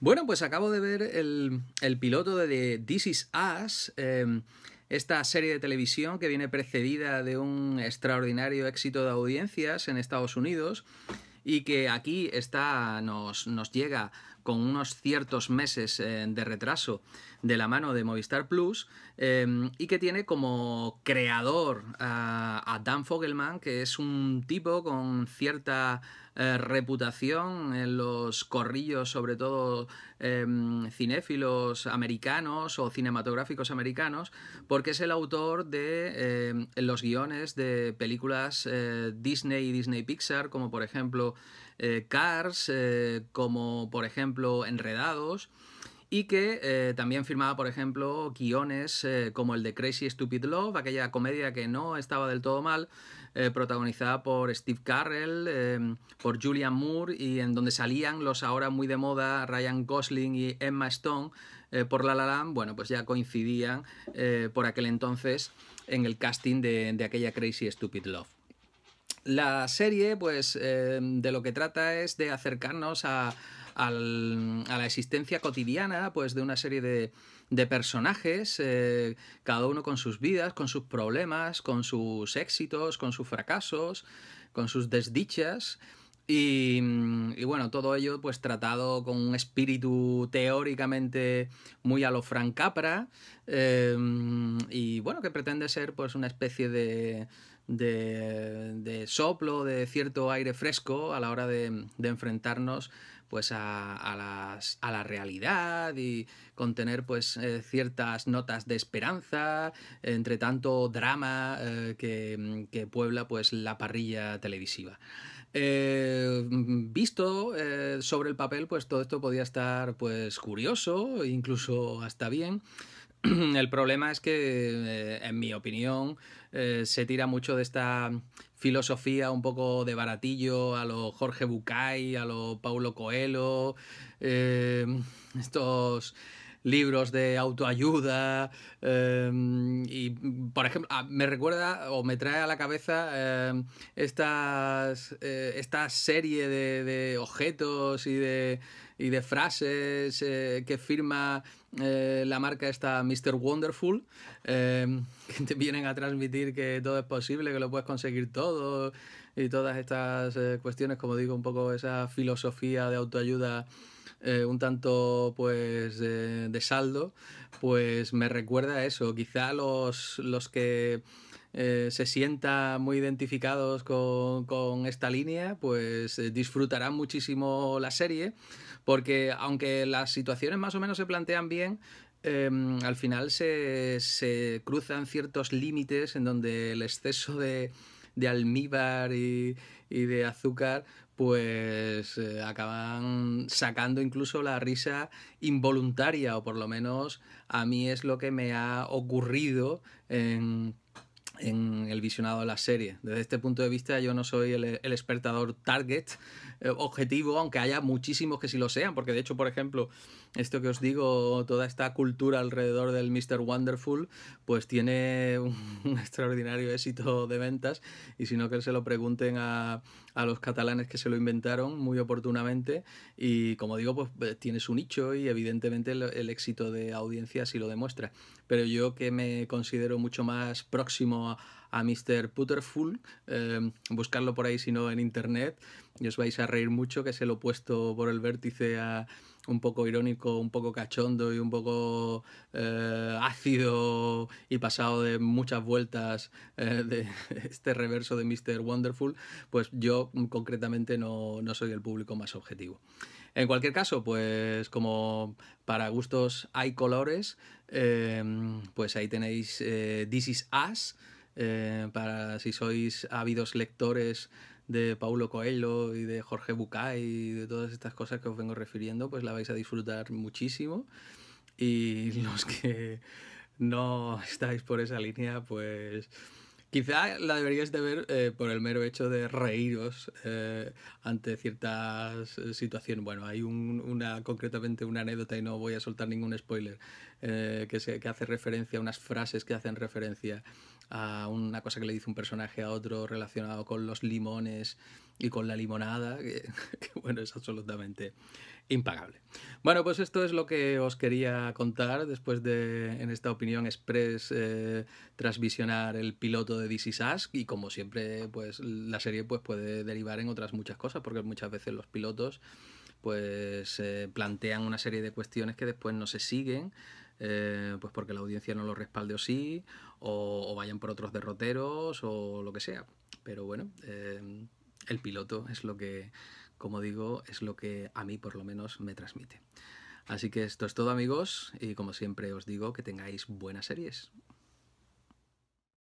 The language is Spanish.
Bueno, pues acabo de ver el, piloto de This Is Us, em, esta serie de televisión que viene precedida de un extraordinario éxito de audiencias en Estados Unidos y que aquí está, nos, nos llega con unos ciertos meses eh, de retraso de la mano de Movistar Plus em, y que tiene como creador a, Dan Fogelman, que es un tipo con cierta eh, reputación en los corrillos, sobre todo em, cinéfilos americanos o cinematográficos americanos, porque es el autor de em, los guiones de películas eh, Disney y Disney Pixar, como por ejemplo eh, cars, eh, como por ejemplo Enredados, y que eh, también firmaba, por ejemplo, guiones como el de Crazy Stupid Love, aquella comedia que no estaba del todo mal, protagonizada por Steve Carrell, em, por Julian Moore, y en donde salían los ahora muy de moda Ryan Gosling y Emma Stone por La La bueno, pues ya coincidían por aquel entonces en el casting de aquella Crazy Stupid Love. La serie, pues, eh, de lo que trata es de acercarnos a, la existencia cotidiana, pues, de una serie de, personajes, eh, cada uno con sus vidas, con sus problemas, con sus éxitos, con sus fracasos, con sus desdichas. Y, bueno, todo ello pues tratado con un espíritu teóricamente muy a lo Frank eh, y bueno, que pretende ser pues una especie de, de, soplo, de cierto aire fresco a la hora de, enfrentarnos pues a, la realidad y contener pues eh, ciertas notas de esperanza entre tanto drama eh, que, puebla pues la parrilla televisiva. Eh, visto sobre el papel pues todo esto podía estar pues curioso, incluso hasta bien. El problema es que, eh, en mi opinión, eh, se tira mucho de esta filosofía un poco de baratillo a lo Jorge Bucay, a lo Paulo Coelho, eh, estos libros de autoayuda y por ejemplo me recuerda o me trae a la cabeza esta serie de, objetos y de frases que firma eh, la marca esta Mr. Wonderful, em, que te vienen a transmitir que todo es posible, que lo puedes conseguir todo y todas estas eh, cuestiones, como digo, un poco esa filosofía de autoayuda. Eh, un tanto pues de saldo, pues me recuerda a eso. Quizá los, los que eh, se sienta muy identificados con, esta línea, pues eh, disfrutarán muchísimo la serie, porque aunque las situaciones más o menos se plantean bien, em, al final se, cruzan ciertos límites en donde el exceso de, almíbar y, de azúcar, pues eh, acaban sacando incluso la risa involuntaria, o por lo menos a mí es lo que me ha ocurrido en en el visionado de la serie. Desde este punto de vista yo no soy el, expertador target eh, objetivo, aunque haya muchísimos que sí lo sean, porque de hecho, por ejemplo, esto que os digo, toda esta cultura alrededor del Mr. Wonderful, pues tiene un, extraordinario éxito de ventas, y si no que se lo pregunten a, los catalanes que se lo inventaron muy oportunamente, y como digo, pues eh, tiene su nicho y evidentemente el, el éxito de audiencia sí lo demuestra pero yo que me considero mucho más próximo a, a Mr. Putterful, em, buscarlo por ahí si no en internet, y os vais a reír mucho, que se lo he puesto por el vértice a un poco irónico, un poco cachondo y un poco eh, ácido y pasado de muchas vueltas eh, de este reverso de Mr. Wonderful, pues yo mm, concretamente no, soy el público más objetivo. En cualquier caso, pues como para gustos hay colores, em, pues ahí tenéis eh, This Is Us eh, para si sois ávidos lectores de Paulo Coelho y de Jorge Bucay y de todas estas cosas que os vengo refiriendo, pues la vais a disfrutar muchísimo. Y los que no estáis por esa línea, pues quizá la deberíais de ver eh, por el mero hecho de reíros eh, ante ciertas situaciones. Bueno, hay una concretamente una anécdota y no voy a soltar ningún spoiler que, que hace referencia a unas frases que hacen referencia a una cosa que le dice un personaje a otro relacionado con los limones y con la limonada, que, bueno, es absolutamente impagable. Bueno, pues esto es lo que os quería contar después de, en esta opinión express, eh, transvisionar el piloto de DC Sask y como siempre, pues la serie pues, puede derivar en otras muchas cosas, porque muchas veces los pilotos pues eh, plantean una serie de cuestiones que después no se siguen eh, pues porque la audiencia no lo respalde o sí, o, vayan por otros derroteros o lo que sea. Pero bueno, eh, el piloto es lo que, como digo, es lo que a mí por lo menos me transmite. Así que esto es todo amigos y como siempre os digo que tengáis buenas series.